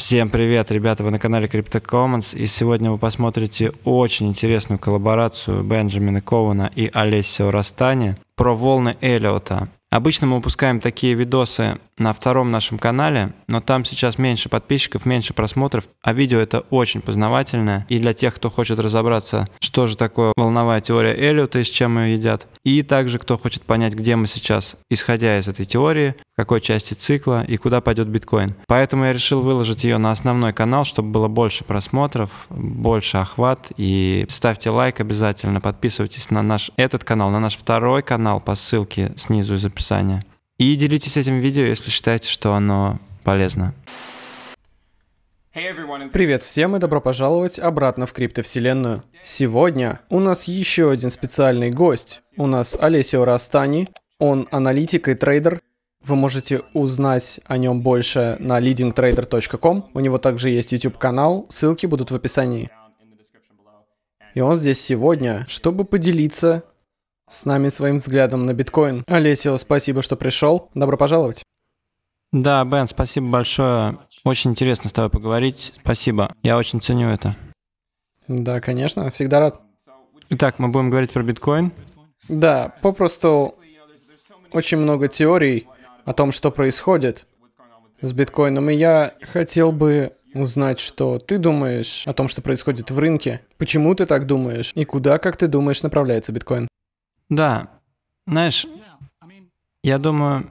Всем привет, ребята, вы на канале Crypto Commons, и сегодня вы посмотрите очень интересную коллаборацию Бенджамина Кована и Олесио Растани про волны Эллиота. Обычно мы выпускаем такие видосы на втором нашем канале, но там сейчас меньше подписчиков, меньше просмотров, а видео это очень познавательное. И для тех, кто хочет разобраться, что же такое волновая теория Эллиота и с чем ее едят. И также, кто хочет понять, где мы сейчас, исходя из этой теории, в какой части цикла и куда пойдет биткоин. Поэтому я решил выложить ее на основной канал, чтобы было больше просмотров, больше охват. И ставьте лайк обязательно, подписывайтесь на наш этот канал, на наш второй канал по ссылке снизу из описания описание. И делитесь этим видео, если считаете, что оно полезно. Привет всем и добро пожаловать обратно в криптовселенную. Сегодня у нас еще один специальный гость. У нас Олесио Растани, он аналитик и трейдер. Вы можете узнать о нем больше на leadingtrader.com. У него также есть YouTube-канал, ссылки будут в описании. И он здесь сегодня, чтобы поделиться с нами своим взглядом на биткоин. Олесио, спасибо, что пришел. Добро пожаловать. Да, Бен, спасибо большое. Очень интересно с тобой поговорить. Спасибо. Я очень ценю это. Да, конечно, всегда рад. Итак, мы будем говорить про биткоин. Да, попросту очень много теорий о том, что происходит с биткоином, и я хотел бы узнать, что ты думаешь о том, что происходит в рынке, почему ты так думаешь, и куда, как ты думаешь, направляется биткоин. Да. Знаешь, я думаю,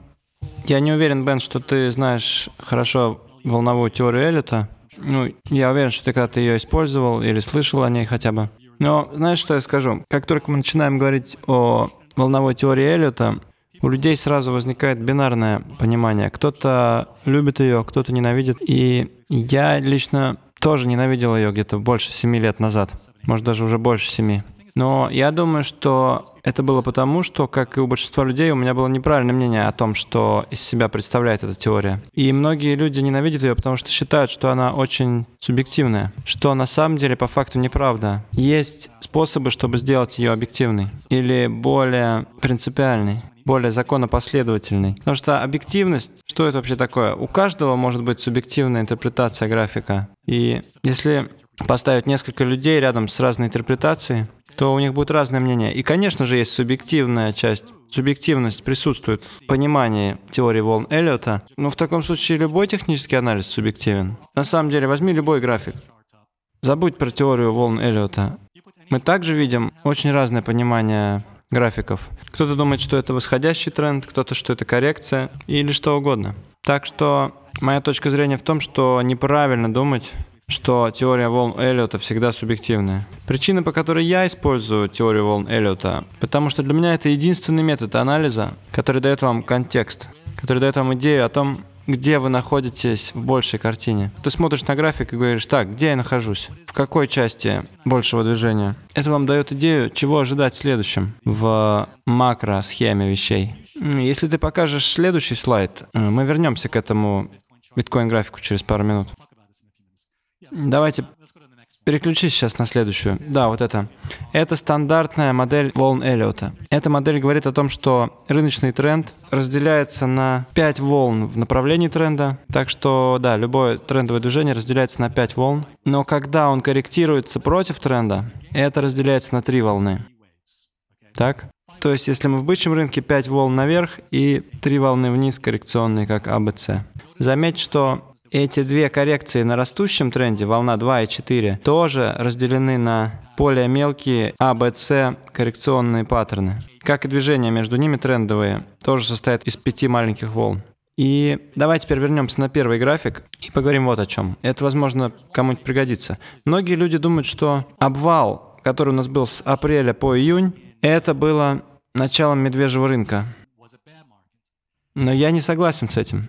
я не уверен, Бен, что ты знаешь хорошо волновую теорию Эллита. Ну, я уверен, что ты когда-то ее использовал или слышал о ней хотя бы. Но знаешь, что я скажу? Как только мы начинаем говорить о волновой теории Эллита, у людей сразу возникает бинарное понимание. Кто-то любит ее, кто-то ненавидит. И я лично тоже ненавидел ее где-то больше семи лет назад. Может, даже уже больше семи. Но я думаю, что это было потому, что, как и у большинства людей, у меня было неправильное мнение о том, что из себя представляет эта теория. И многие люди ненавидят ее, потому что считают, что она очень субъективная, что на самом деле по факту неправда. Есть способы, чтобы сделать ее объективной или более принципиальной более законопоследовательный. Потому что объективность, что это вообще такое? У каждого может быть субъективная интерпретация графика. И если поставить несколько людей рядом с разной интерпретацией, то у них будет разное мнение И, конечно же, есть субъективная часть. Субъективность присутствует в понимании теории волн Эллиота, но в таком случае любой технический анализ субъективен. На самом деле, возьми любой график. Забудь про теорию волн Эллиота. Мы также видим очень разное понимание графиков. Кто-то думает, что это восходящий тренд, кто-то, что это коррекция или что угодно. Так что моя точка зрения в том, что неправильно думать, что теория волн Эллиота всегда субъективная. Причина, по которой я использую теорию волн Эллиота, потому что для меня это единственный метод анализа, который дает вам контекст, который дает вам идею о том, где вы находитесь в большей картине. Ты смотришь на график и говоришь, так, где я нахожусь? В какой части большего движения? Это вам дает идею, чего ожидать в следующем, в макро-схеме вещей. Если ты покажешь следующий слайд, э, мы вернемся к этому биткоин-графику через пару минут. Давайте переключись сейчас на следующую. Да, вот это. Это стандартная модель волн Эллиота. Эта модель говорит о том, что рыночный тренд разделяется на 5 волн в направлении тренда. Так что, да, любое трендовое движение разделяется на 5 волн. Но когда он корректируется против тренда, это разделяется на 3 волны. Так? То есть, если мы в бычьем рынке 5 волн наверх и 3 волны вниз коррекционные, как А, Б, С. Заметь, что эти две коррекции на растущем тренде, волна 2 и 4, тоже разделены на более мелкие А, Б, С коррекционные паттерны. Как и движения между ними трендовые, тоже состоят из пяти маленьких волн. И давай теперь вернемся на первый график и поговорим вот о чем. Это, возможно, кому-нибудь пригодится. Многие люди думают, что обвал, который у нас был с апреля по июнь, это было началом медвежьего рынка. Но я не согласен с этим.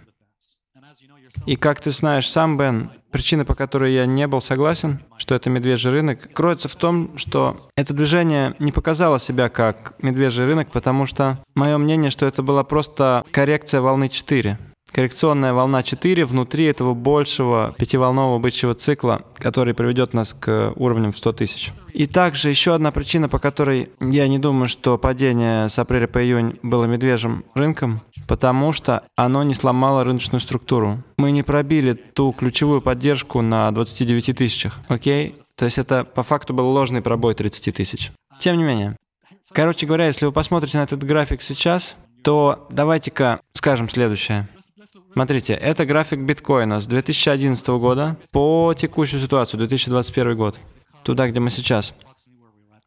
И как ты знаешь сам, Бен, причина, по которой я не был согласен, что это медвежий рынок, кроется в том, что это движение не показало себя как медвежий рынок, потому что мое мнение, что это была просто коррекция волны 4. Коррекционная волна 4 внутри этого большего пятиволнового бычьего цикла, который приведет нас к уровням в 100 тысяч. И также еще одна причина, по которой я не думаю, что падение с апреля по июнь было медвежьим рынком, потому что оно не сломало рыночную структуру. Мы не пробили ту ключевую поддержку на 29 тысячах, окей? То есть это по факту был ложный пробой 30 тысяч. Тем не менее. Короче говоря, если вы посмотрите на этот график сейчас, то давайте-ка скажем следующее. Смотрите, это график биткоина с 2011 года по текущую ситуацию, 2021 год. Туда, где мы сейчас.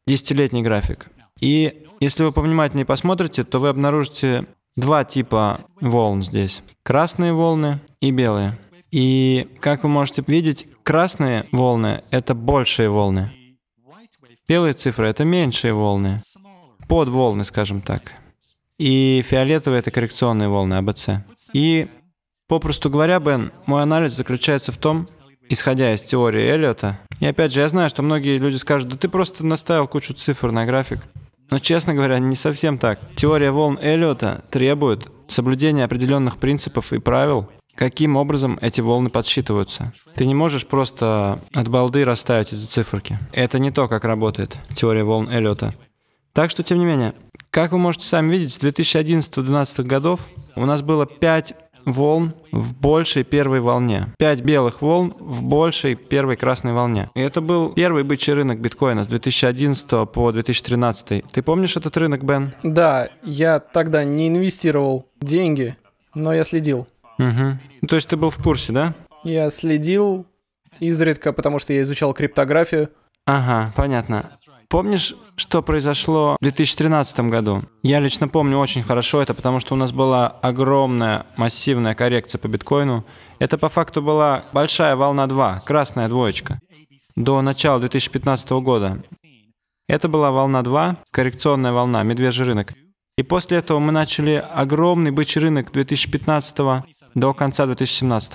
Десятилетний график. И если вы повнимательнее посмотрите, то вы обнаружите два типа волн здесь. Красные волны и белые. И, как вы можете видеть, красные волны — это большие волны. Белые цифры — это меньшие волны. Под волны, скажем так. И фиолетовые — это коррекционные волны, АБЦ. И, попросту говоря, Бен, мой анализ заключается в том, исходя из теории Эллиота, и опять же, я знаю, что многие люди скажут, да ты просто наставил кучу цифр на график. Но, честно говоря, не совсем так. Теория волн Эллиота требует соблюдения определенных принципов и правил, каким образом эти волны подсчитываются. Ты не можешь просто от балды расставить эти циферки. Это не то, как работает теория волн Эллиота. Так что, тем не менее, как вы можете сами видеть, с 2011-2012 годов у нас было 5 волн в большей первой волне. 5 белых волн в большей первой красной волне. И это был первый бычий рынок биткоина с 2011 по 2013. Ты помнишь этот рынок, Бен? Да, я тогда не инвестировал деньги, но я следил. Угу. То есть ты был в курсе, да? Я следил изредка, потому что я изучал криптографию. Ага, понятно. Помнишь, что произошло в 2013 году? Я лично помню очень хорошо это, потому что у нас была огромная массивная коррекция по биткоину. Это по факту была большая волна 2, красная двоечка, до начала 2015 года. Это была волна 2, коррекционная волна, медвежий рынок. И после этого мы начали огромный бычий рынок 2015 до конца 2017.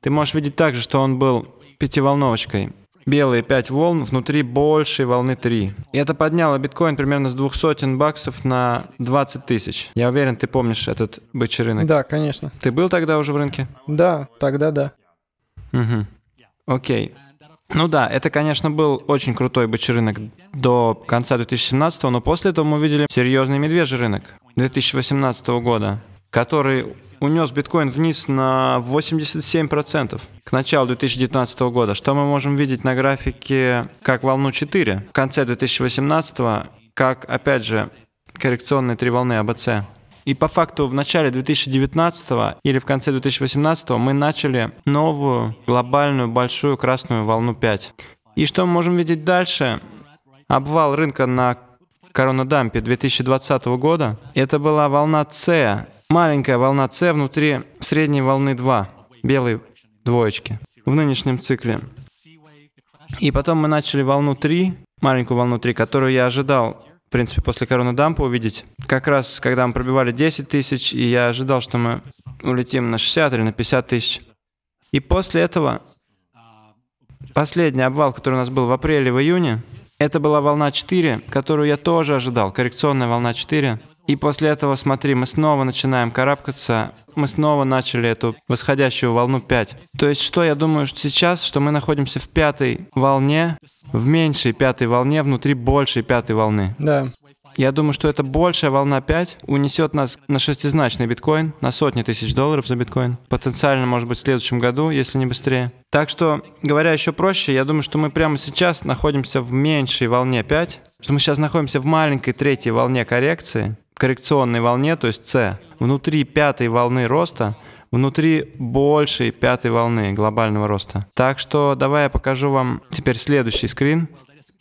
Ты можешь видеть также, что он был пятиволновочкой белые 5 волн, внутри большей волны 3. И это подняло биткоин примерно с 200 баксов на 20 тысяч. Я уверен, ты помнишь этот бычий рынок. Да, конечно. Ты был тогда уже в рынке? Да, тогда да. Угу. Окей. Ну да, это, конечно, был очень крутой бычий рынок до конца 2017, но после этого мы увидели серьезный медвежий рынок 2018 года который унес биткоин вниз на 87% к началу 2019 года, что мы можем видеть на графике как волну 4 в конце 2018, как, опять же, коррекционные три волны АБЦ. И по факту в начале 2019 или в конце 2018 мы начали новую глобальную большую красную волну 5. И что мы можем видеть дальше? Обвал рынка на коронадампе 2020 года, это была волна С, маленькая волна С внутри средней волны 2, белой двоечки, в нынешнем цикле. И потом мы начали волну 3, маленькую волну 3, которую я ожидал, в принципе, после коронадампа увидеть. Как раз, когда мы пробивали 10 тысяч, и я ожидал, что мы улетим на 60 или на 50 тысяч. И после этого последний обвал, который у нас был в апреле, в июне, это была волна 4, которую я тоже ожидал, коррекционная волна 4. И после этого, смотри, мы снова начинаем карабкаться, мы снова начали эту восходящую волну 5. То есть, что я думаю что сейчас, что мы находимся в пятой волне, в меньшей пятой волне, внутри большей пятой волны. Да. Я думаю, что эта большая волна 5 унесет нас на шестизначный биткоин, на сотни тысяч долларов за биткоин. Потенциально, может быть, в следующем году, если не быстрее. Так что, говоря еще проще, я думаю, что мы прямо сейчас находимся в меньшей волне 5, что мы сейчас находимся в маленькой третьей волне коррекции, коррекционной волне, то есть С, внутри пятой волны роста, внутри большей пятой волны глобального роста. Так что давай я покажу вам теперь следующий скрин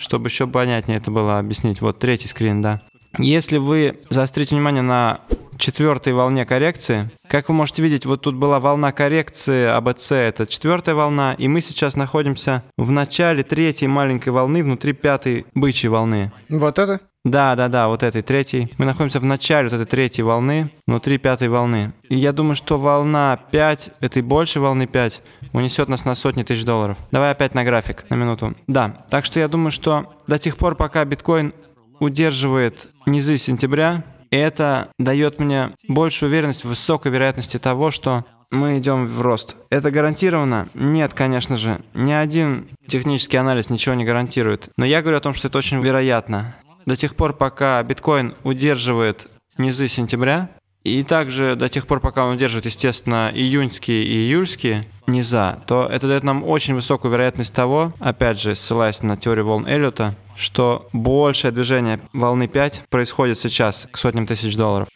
чтобы еще понятнее это было объяснить. Вот третий скрин, да. Если вы заострите внимание на четвертой волне коррекции, как вы можете видеть, вот тут была волна коррекции АБЦ, это четвертая волна, и мы сейчас находимся в начале третьей маленькой волны, внутри пятой бычьей волны. Вот это? Да, да, да, вот этой третьей. Мы находимся в начале вот этой третьей волны, внутри пятой волны. И я думаю, что волна 5, этой большей волны 5, унесет нас на сотни тысяч долларов. Давай опять на график, на минуту. Да, так что я думаю, что до тех пор, пока биткоин удерживает низы сентября, это дает мне большую уверенность в высокой вероятности того, что мы идем в рост. Это гарантированно? Нет, конечно же. Ни один технический анализ ничего не гарантирует. Но я говорю о том, что это очень вероятно. До тех пор, пока биткоин удерживает низы сентября, и также до тех пор, пока он держит, естественно, июньские и июльские низа, то это дает нам очень высокую вероятность того, опять же, ссылаясь на теорию волн Эллиота, что большее движение волны 5 происходит сейчас к сотням тысяч долларов.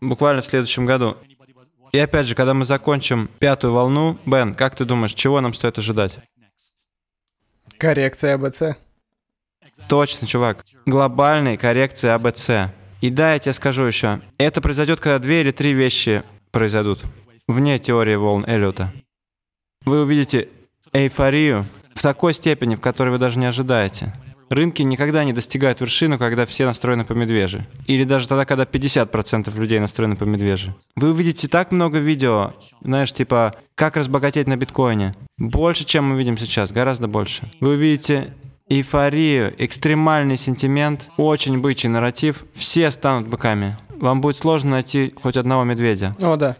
Буквально в следующем году. И опять же, когда мы закончим пятую волну, Бен, как ты думаешь, чего нам стоит ожидать? Коррекция АБЦ. Точно, чувак. Глобальной коррекции АБЦ. И да, я тебе скажу еще, это произойдет, когда две или три вещи произойдут вне теории волн Эллиота. Вы увидите эйфорию в такой степени, в которой вы даже не ожидаете. Рынки никогда не достигают вершину, когда все настроены по медвежи. Или даже тогда, когда 50% людей настроены по медвежи. Вы увидите так много видео, знаешь, типа, как разбогатеть на биткоине. Больше, чем мы видим сейчас, гораздо больше. Вы увидите эйфорию, экстремальный сентимент, очень бычий нарратив, все станут быками. Вам будет сложно найти хоть одного медведя. О, да.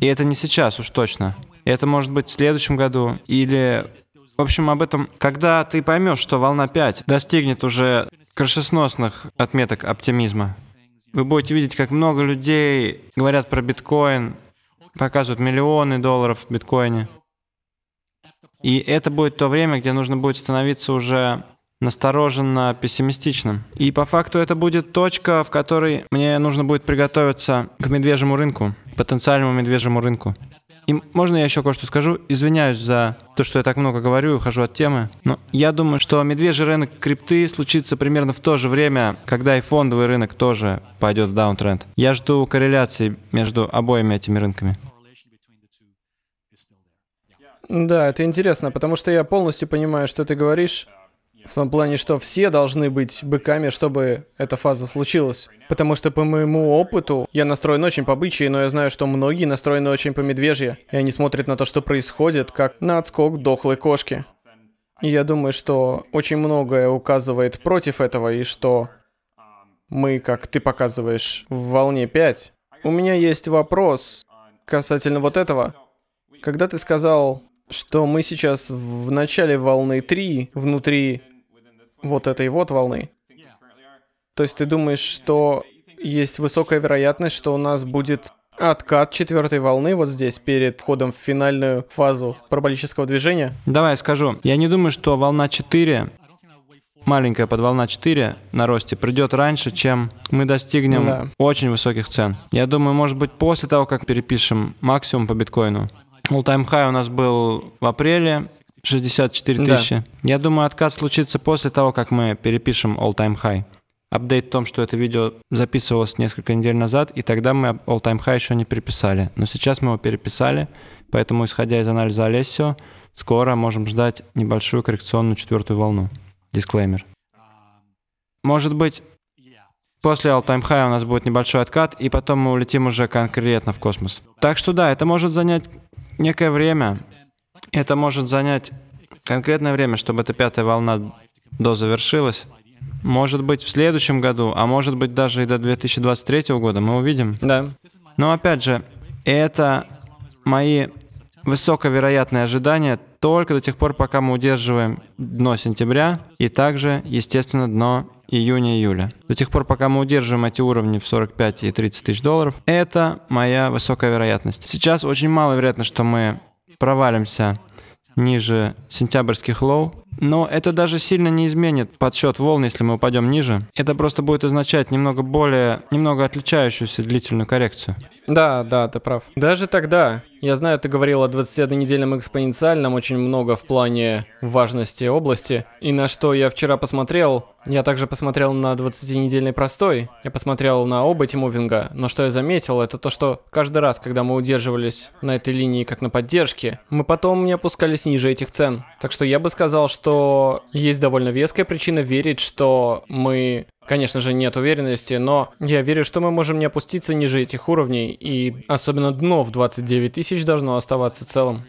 И это не сейчас уж точно. Это может быть в следующем году или... В общем, об этом, когда ты поймешь, что волна 5 достигнет уже крышесносных отметок оптимизма, вы будете видеть, как много людей говорят про биткоин, показывают миллионы долларов в биткоине. И это будет то время, где нужно будет становиться уже настороженно пессимистичным. И по факту это будет точка, в которой мне нужно будет приготовиться к медвежьему рынку, потенциальному медвежьему рынку. И можно я еще кое-что скажу? Извиняюсь за то, что я так много говорю и ухожу от темы. Но я думаю, что медвежий рынок крипты случится примерно в то же время, когда и фондовый рынок тоже пойдет в даунтренд. Я жду корреляции между обоими этими рынками. Да, это интересно, потому что я полностью понимаю, что ты говоришь. В том плане, что все должны быть быками, чтобы эта фаза случилась. Потому что по моему опыту, я настроен очень по бычьи, но я знаю, что многие настроены очень по медвежье. И они смотрят на то, что происходит, как на отскок дохлой кошки. И я думаю, что очень многое указывает против этого, и что мы, как ты показываешь, в волне 5. У меня есть вопрос касательно вот этого. Когда ты сказал что мы сейчас в начале волны 3, внутри вот этой вот волны. То есть ты думаешь, что есть высокая вероятность, что у нас будет откат четвертой волны вот здесь, перед входом в финальную фазу параболического движения? Давай я скажу. Я не думаю, что волна 4, маленькая под волна 4 на росте, придет раньше, чем мы достигнем да. очень высоких цен. Я думаю, может быть, после того, как перепишем максимум по биткоину. All-time high у нас был в апреле, 64 тысячи. Да. Я думаю, откат случится после того, как мы перепишем all-time high. Апдейт в том, что это видео записывалось несколько недель назад, и тогда мы all-time high еще не переписали. Но сейчас мы его переписали, поэтому, исходя из анализа Олесио, скоро можем ждать небольшую коррекционную четвертую волну. Дисклеймер. Может быть, После all-time high у нас будет небольшой откат, и потом мы улетим уже конкретно в космос. Так что да, это может занять некое время. Это может занять конкретное время, чтобы эта пятая волна до завершилась. Может быть, в следующем году, а может быть, даже и до 2023 года, мы увидим. Да. Но опять же, это мои высоковероятные ожидания только до тех пор, пока мы удерживаем дно сентября и также, естественно, дно июня-июля. До тех пор, пока мы удержим эти уровни в 45 и 30 тысяч долларов, это моя высокая вероятность. Сейчас очень мало вероятно, что мы провалимся ниже сентябрьских лоу. Но это даже сильно не изменит подсчет волн, если мы упадем ниже. Это просто будет означать немного более, немного отличающуюся длительную коррекцию. Да, да, ты прав. Даже тогда, я знаю, ты говорил о 21-недельном экспоненциальном очень много в плане важности области. И на что я вчера посмотрел, я также посмотрел на 20-недельный простой. Я посмотрел на оба тимувинга, но что я заметил, это то, что каждый раз, когда мы удерживались на этой линии как на поддержке, мы потом не опускались ниже этих цен. Так что я бы сказал, что есть довольно веская причина верить, что мы Конечно же, нет уверенности, но я верю, что мы можем не опуститься ниже этих уровней, и особенно дно в 29 тысяч должно оставаться целым.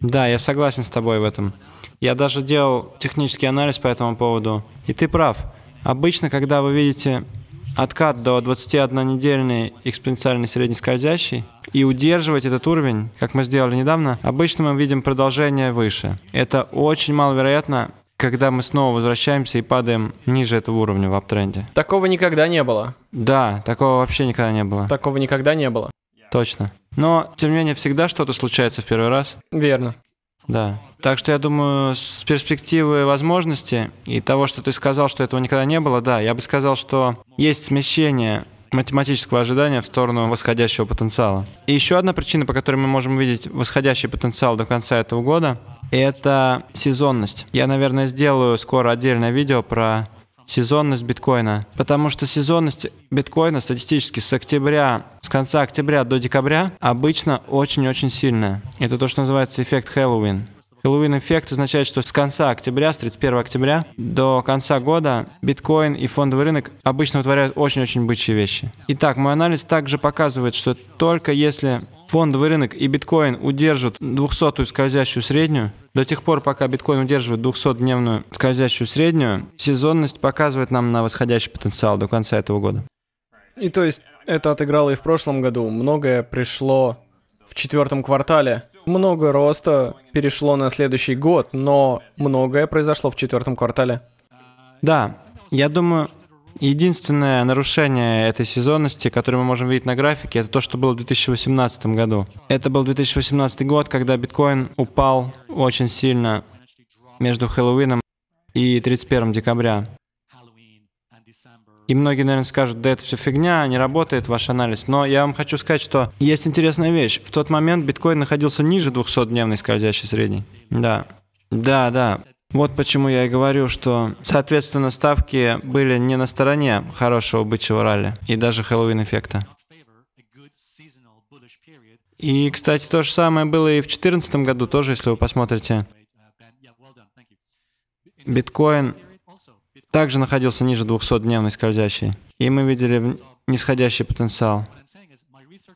Да, я согласен с тобой в этом. Я даже делал технический анализ по этому поводу. И ты прав. Обычно, когда вы видите откат до 21-недельный экспоненциальный среднескользящий и удерживать этот уровень, как мы сделали недавно, обычно мы видим продолжение выше. Это очень маловероятно, когда мы снова возвращаемся и падаем ниже этого уровня в аптренде. Такого никогда не было. Да, такого вообще никогда не было. Такого никогда не было. Точно. Но, тем не менее, всегда что-то случается в первый раз. Верно. Да. Так что я думаю, с перспективы возможности и того, что ты сказал, что этого никогда не было, да, я бы сказал, что есть смещение математического ожидания в сторону восходящего потенциала. И еще одна причина, по которой мы можем видеть восходящий потенциал до конца этого года, это сезонность. Я, наверное, сделаю скоро отдельное видео про сезонность биткоина. Потому что сезонность биткоина статистически с октября, с конца октября до декабря обычно очень-очень сильная. Это то, что называется эффект Хэллоуин. Хэллоуин эффект означает, что с конца октября, с 31 октября до конца года биткоин и фондовый рынок обычно вытворяют очень-очень бычьи вещи. Итак, мой анализ также показывает, что только если фондовый рынок и биткоин удержат 200-ю скользящую среднюю, до тех пор, пока биткоин удерживает 200-дневную скользящую среднюю, сезонность показывает нам на восходящий потенциал до конца этого года. И то есть это отыграло и в прошлом году. Многое пришло в четвертом квартале, много роста перешло на следующий год, но многое произошло в четвертом квартале. Да, я думаю, единственное нарушение этой сезонности, которое мы можем видеть на графике, это то, что было в 2018 году. Это был 2018 год, когда биткоин упал очень сильно между Хэллоуином и 31 декабря. И многие, наверное, скажут, да это все фигня, не работает ваш анализ. Но я вам хочу сказать, что есть интересная вещь. В тот момент биткоин находился ниже 200-дневной скользящей средней. Да, да, да. Вот почему я и говорю, что, соответственно, ставки были не на стороне хорошего бычьего ралли и даже Хэллоуин-эффекта. И, кстати, то же самое было и в 2014 году тоже, если вы посмотрите. Биткоин также находился ниже 200-дневной скользящей. И мы видели нисходящий потенциал.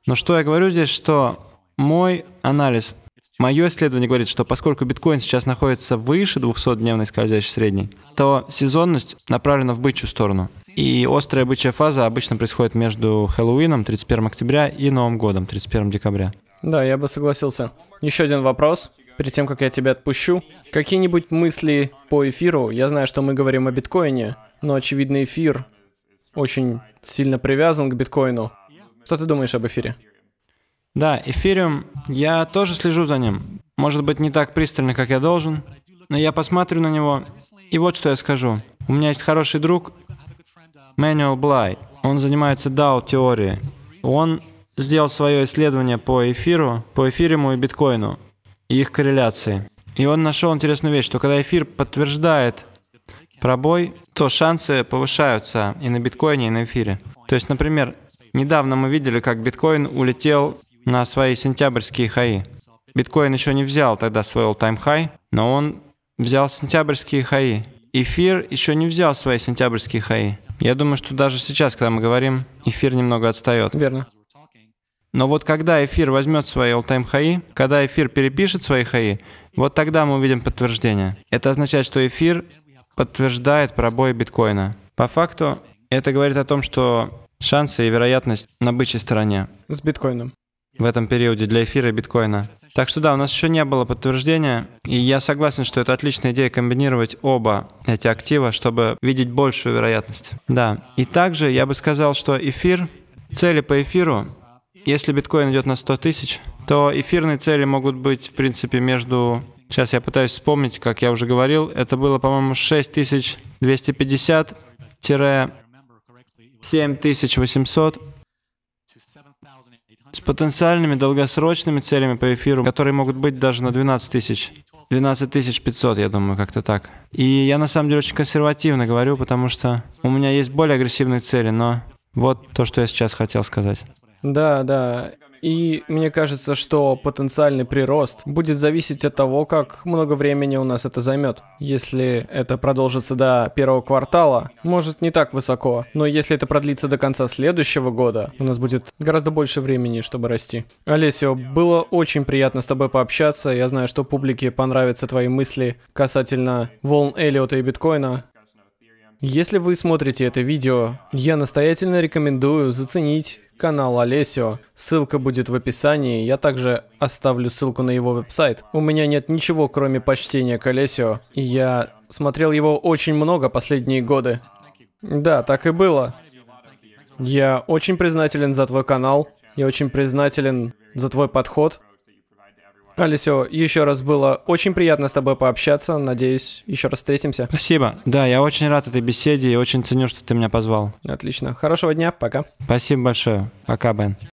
Но что я говорю здесь, что мой анализ, мое исследование говорит, что поскольку биткоин сейчас находится выше 200-дневной скользящей средней, то сезонность направлена в бычью сторону. И острая бычья фаза обычно происходит между Хэллоуином 31 октября и Новым годом 31 декабря. Да, я бы согласился. Еще один вопрос перед тем, как я тебя отпущу, какие-нибудь мысли по эфиру? Я знаю, что мы говорим о биткоине, но, очевидно, эфир очень сильно привязан к биткоину. Что ты думаешь об эфире? Да, эфириум, я тоже слежу за ним. Может быть, не так пристально, как я должен, но я посмотрю на него, и вот что я скажу. У меня есть хороший друг, Мэнюэл Блай. Он занимается DAO-теорией. Он сделал свое исследование по эфиру, по эфириму и биткоину и их корреляции. И он нашел интересную вещь, что когда эфир подтверждает пробой, то шансы повышаются и на биткоине, и на эфире. То есть, например, недавно мы видели, как биткоин улетел на свои сентябрьские хаи. Биткоин еще не взял тогда свой all-time high, но он взял сентябрьские хаи. Эфир еще не взял свои сентябрьские хаи. Я думаю, что даже сейчас, когда мы говорим, эфир немного отстает. Верно. Но вот когда эфир возьмет свои all-time хаи, когда эфир перепишет свои хаи, вот тогда мы увидим подтверждение. Это означает, что эфир подтверждает пробой биткоина. По факту это говорит о том, что шансы и вероятность на бычьей стороне. С биткоином. В этом периоде для эфира и биткоина. Так что да, у нас еще не было подтверждения, и я согласен, что это отличная идея комбинировать оба эти актива, чтобы видеть большую вероятность. Да, и также я бы сказал, что эфир, цели по эфиру если биткоин идет на 100 тысяч, то эфирные цели могут быть, в принципе, между... Сейчас я пытаюсь вспомнить, как я уже говорил, это было, по-моему, 6250-7800 с потенциальными долгосрочными целями по эфиру, которые могут быть даже на 12 тысяч. 12 500, я думаю, как-то так. И я на самом деле очень консервативно говорю, потому что у меня есть более агрессивные цели, но вот то, что я сейчас хотел сказать. Да, да. И мне кажется, что потенциальный прирост будет зависеть от того, как много времени у нас это займет. Если это продолжится до первого квартала, может не так высоко, но если это продлится до конца следующего года, у нас будет гораздо больше времени, чтобы расти. Олесио, было очень приятно с тобой пообщаться. Я знаю, что публике понравятся твои мысли касательно волн Эллиота и биткоина. Если вы смотрите это видео, я настоятельно рекомендую заценить канал Олесио. Ссылка будет в описании, я также оставлю ссылку на его веб-сайт. У меня нет ничего, кроме почтения к Олесио, и я смотрел его очень много последние годы. Да, так и было. Я очень признателен за твой канал, я очень признателен за твой подход. Алисио, еще раз было очень приятно с тобой пообщаться. Надеюсь, еще раз встретимся. Спасибо. Да, я очень рад этой беседе и очень ценю, что ты меня позвал. Отлично. Хорошего дня. Пока. Спасибо большое. Пока, Бен.